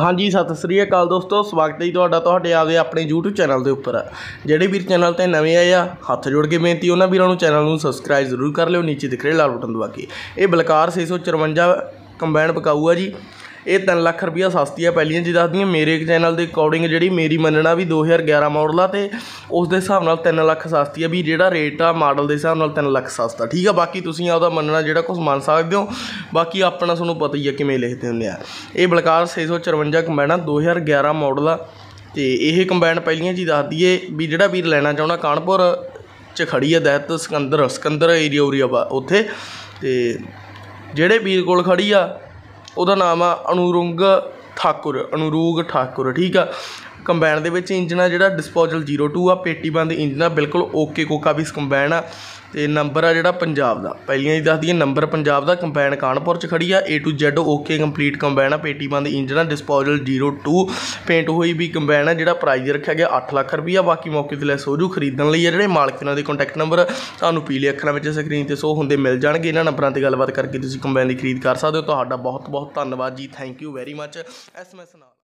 ਹਾਂਜੀ ਸਤਿ ਸ੍ਰੀ ਅਕਾਲ ਦੋਸਤੋ ਸਵਾਗਤ ਹੈ ਤੁਹਾਡਾ ਤੁਹਾਡੇ ਆਪਦੇ ਆਪਣੇ YouTube ਚੈਨਲ ਦੇ ਉੱਪਰ ਜਿਹੜੇ ਵੀਰ ਚੈਨਲ ਤੇ ਨਵੇਂ ਆਏ ਆ ਹੱਥ ਜੋੜ ਕੇ ਬੇਨਤੀ ਉਹਨਾਂ ਵੀਰਾਂ ਨੂੰ ਚੈਨਲ ਨੂੰ ਸਬਸਕ੍ਰਾਈਬ ਜ਼ਰੂਰ ਕਰ ਲਿਓ ਨੀਚੇ ਦਿਖ ਰਿਹਾ ਲਾਲ ਬਟਨ ਦਬਾ ਕੇ ਇਹ ਬਲਕਾਰ 654 ਕੰਬਾਈਨ ਪਕਾਊ ਜੀ ਇਹ 3 ਲੱਖ ਰੁਪਈਆ ਸਸਤੀ ਆ ਪਹਿਲੀਆਂ ਜੀ ਦੱਸਦੀਆਂ ਮੇਰੇ ਚੈਨਲ ਦੇ ਅਕੋਰਡਿੰਗ ਜਿਹੜੀ ਮੇਰੀ ਮੰਨਣਾ ਵੀ 2011 ਮਾਡਲ ਆ ਤੇ ਉਸ ਦੇ ਹਿਸਾਬ ਨਾਲ 3 ਲੱਖ ਸਸਤੀ ਆ ਵੀ ਜਿਹੜਾ ਰੇਟ ਆ ਮਾਡਲ ਦੇ ਹਿਸਾਬ ਨਾਲ 3 ਲੱਖ ਸਸਤਾ ਠੀਕ ਆ ਬਾਕੀ ਤੁਸੀਂ ਉਹਦਾ ਮੰਨਣਾ ਜਿਹੜਾ ਕੁਝ ਮੰਨ ਸਕਦੇ ਹੋ ਬਾਕੀ ਆਪਣਾ ਤੁਹਾਨੂੰ ਪਤਾ ਹੀ ਆ ਕਿਵੇਂ ਲਿਖਦੇ ਹੁੰਦੇ ਆ ਇਹ ਬਲਕਾਰ 654 ਕੰਬਾਈਨ 2011 ਮਾਡਲ ਆ ਤੇ ਇਹ ਕੰਬਾਈਨ ਪਹਿਲੀਆਂ ਜੀ ਦੱਸ ਦਈਏ ਵੀ ਜਿਹੜਾ ਵੀਰ ਲੈਣਾ ਚਾਹੁੰਦਾ ਕਾਨਪੁਰ ਚ ਖੜੀ ਆ ਦਹਿਤ ਸਕੰਦਰ ਸਕੰਦਰ ਏਰੀਆ ਉਰੀਆ ਉੱਥੇ ਤੇ ਜਿਹੜੇ ਵੀਰ ਕੋਲ ਖੜੀ ਆ ਉਹਦਾ ਨਾਮ ਆ ਅਨੁਰੰਗ ਠਾਕੁਰ ਅਨੁਰੂਗ ਠਾਕੁਰ ਠੀਕ ਆ ਕੰਬਾਈਨ ਦੇ ਵਿੱਚ ਇੰਜਨ ਆ ਜਿਹੜਾ ਡਿਸਪੋਜ਼ਲ 02 ਆ ਪੇਟੀ ਬੰਦ ਇੰਜਨ ਆ ਬਿਲਕੁਲ ਓਕੇ ਕੋਕਾ ਵੀ ਕੰਬਾਈਨ ਆ ਤੇ ਨੰਬਰ ਆ ਜਿਹੜਾ ਪੰਜਾਬ ਦਾ ਪਹਿਲੀਆਂ ਹੀ ਦੱਸ ਦਈਏ ਨੰਬਰ ਪੰਜਾਬ ਦਾ ਕੰਬਾਈਨ ਕਾਨਪੁਰ ਚ ਖੜੀ ਆ A to Z okay complete combine ਆ ਪੇਟੀ ਬੰਦ ਇੰਜਨ ਆ ਡਿਸਪੋਜ਼ਲ 02 ਪੇਂਟ ਹੋਈ ਵੀ ਕੰਬਾਈਨ ਆ ਜਿਹੜਾ ਪ੍ਰਾਈਸ ਰੱਖਿਆ ਗਿਆ 8 ਲੱਖ ਰੁਪਈਆ ਬਾਕੀ ਮੌਕੇ ਤੇ ਲੈ ਜੂ ਖਰੀਦਣ ਲਈ ਆ ਜਿਹੜੇ ਮਾਲਕ ਇਹਨਾਂ ਦੇ ਕੰਟੈਕਟ ਨੰਬਰ ਤੁਹਾਨੂੰ ਪੀਲੇ ਅੱਖਰਾਂ ਵਿੱਚ ਸਕਰੀਨ ਤੇ ਸੋ ਹੁੰਦੇ ਮਿਲ ਜਾਣਗੇ ਇਹਨਾਂ ਨੰਬਰਾਂ ਤੇ ਗੱਲਬਾਤ ਕਰਕੇ ਤੁਸੀਂ ਕੰਬਾਈਨ ਦੀ ਖਰੀਦ ਕਰ ਸਕਦੇ ਹੋ ਤੁਹਾਡਾ ਬਹੁਤ ਬਹੁਤ ਧੰਨਵਾਦ ਜੀ thank you very much SMS ਨਾਲ